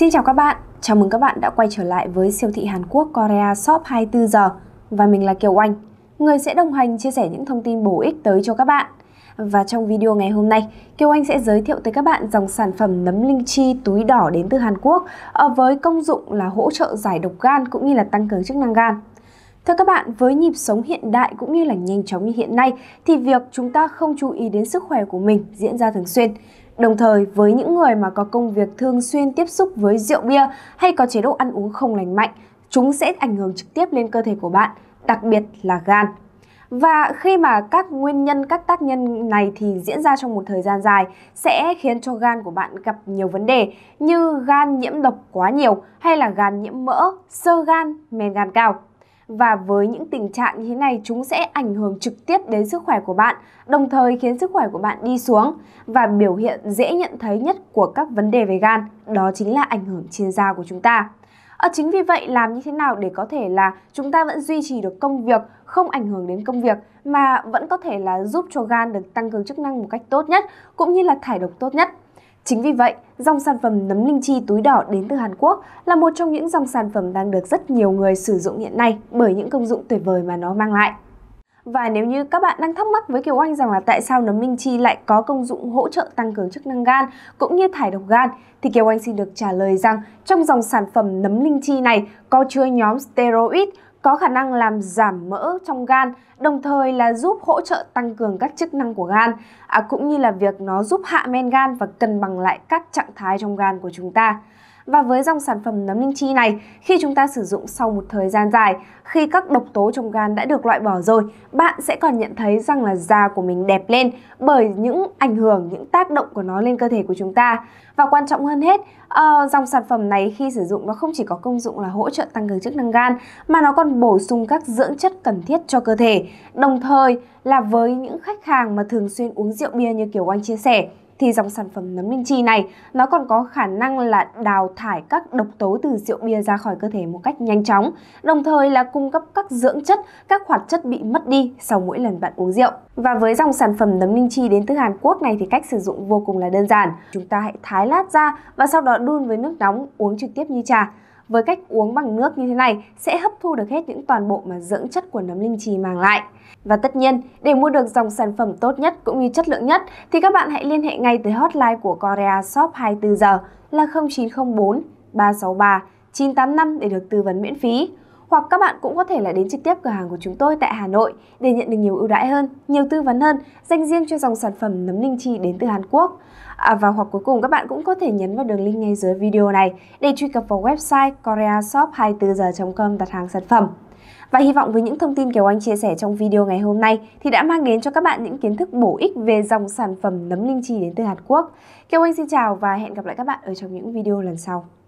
Xin chào các bạn, chào mừng các bạn đã quay trở lại với siêu thị Hàn Quốc Korea Shop 24 giờ và mình là Kiều Anh, người sẽ đồng hành chia sẻ những thông tin bổ ích tới cho các bạn. Và trong video ngày hôm nay, Kiều Anh sẽ giới thiệu tới các bạn dòng sản phẩm nấm linh chi túi đỏ đến từ Hàn Quốc ờ, với công dụng là hỗ trợ giải độc gan cũng như là tăng cường chức năng gan. Thưa các bạn, với nhịp sống hiện đại cũng như là nhanh chóng như hiện nay thì việc chúng ta không chú ý đến sức khỏe của mình diễn ra thường xuyên. Đồng thời, với những người mà có công việc thường xuyên tiếp xúc với rượu bia hay có chế độ ăn uống không lành mạnh, chúng sẽ ảnh hưởng trực tiếp lên cơ thể của bạn, đặc biệt là gan. Và khi mà các nguyên nhân, các tác nhân này thì diễn ra trong một thời gian dài sẽ khiến cho gan của bạn gặp nhiều vấn đề như gan nhiễm độc quá nhiều hay là gan nhiễm mỡ, sơ gan, men gan cao và với những tình trạng như thế này chúng sẽ ảnh hưởng trực tiếp đến sức khỏe của bạn, đồng thời khiến sức khỏe của bạn đi xuống và biểu hiện dễ nhận thấy nhất của các vấn đề về gan đó chính là ảnh hưởng trên da của chúng ta. À, chính vì vậy làm như thế nào để có thể là chúng ta vẫn duy trì được công việc, không ảnh hưởng đến công việc mà vẫn có thể là giúp cho gan được tăng cường chức năng một cách tốt nhất cũng như là thải độc tốt nhất Chính vì vậy, dòng sản phẩm nấm linh chi túi đỏ đến từ Hàn Quốc là một trong những dòng sản phẩm đang được rất nhiều người sử dụng hiện nay bởi những công dụng tuyệt vời mà nó mang lại. Và nếu như các bạn đang thắc mắc với Kiều Anh rằng là tại sao nấm linh chi lại có công dụng hỗ trợ tăng cường chức năng gan cũng như thải độc gan thì Kiều Anh xin được trả lời rằng trong dòng sản phẩm nấm linh chi này có chứa nhóm steroid có khả năng làm giảm mỡ trong gan, đồng thời là giúp hỗ trợ tăng cường các chức năng của gan, à, cũng như là việc nó giúp hạ men gan và cân bằng lại các trạng thái trong gan của chúng ta. Và với dòng sản phẩm nấm linh chi này, khi chúng ta sử dụng sau một thời gian dài, khi các độc tố trong gan đã được loại bỏ rồi, bạn sẽ còn nhận thấy rằng là da của mình đẹp lên bởi những ảnh hưởng, những tác động của nó lên cơ thể của chúng ta. Và quan trọng hơn hết, ờ, dòng sản phẩm này khi sử dụng nó không chỉ có công dụng là hỗ trợ tăng cường chức năng gan mà nó còn bổ sung các dưỡng chất cần thiết cho cơ thể. Đồng thời là với những khách hàng mà thường xuyên uống rượu bia như kiểu anh chia sẻ, thì dòng sản phẩm nấm linh chi này nó còn có khả năng là đào thải các độc tố từ rượu bia ra khỏi cơ thể một cách nhanh chóng, đồng thời là cung cấp các dưỡng chất, các hoạt chất bị mất đi sau mỗi lần bạn uống rượu. Và với dòng sản phẩm nấm linh chi đến từ Hàn Quốc này thì cách sử dụng vô cùng là đơn giản. Chúng ta hãy thái lát ra và sau đó đun với nước nóng uống trực tiếp như trà với cách uống bằng nước như thế này sẽ hấp thu được hết những toàn bộ mà dưỡng chất của nấm linh chi mang lại. Và tất nhiên, để mua được dòng sản phẩm tốt nhất cũng như chất lượng nhất thì các bạn hãy liên hệ ngay tới hotline của Korea Shop 24 giờ là 0904 363 985 để được tư vấn miễn phí hoặc các bạn cũng có thể là đến trực tiếp cửa hàng của chúng tôi tại Hà Nội để nhận được nhiều ưu đãi hơn, nhiều tư vấn hơn dành riêng cho dòng sản phẩm nấm linh chi đến từ Hàn Quốc. À, và hoặc cuối cùng các bạn cũng có thể nhấn vào đường link ngay dưới video này để truy cập vào website koreashop24h.com đặt hàng sản phẩm. Và hy vọng với những thông tin Kiều Anh chia sẻ trong video ngày hôm nay thì đã mang đến cho các bạn những kiến thức bổ ích về dòng sản phẩm nấm linh chi đến từ Hàn Quốc. Kiều Anh xin chào và hẹn gặp lại các bạn ở trong những video lần sau.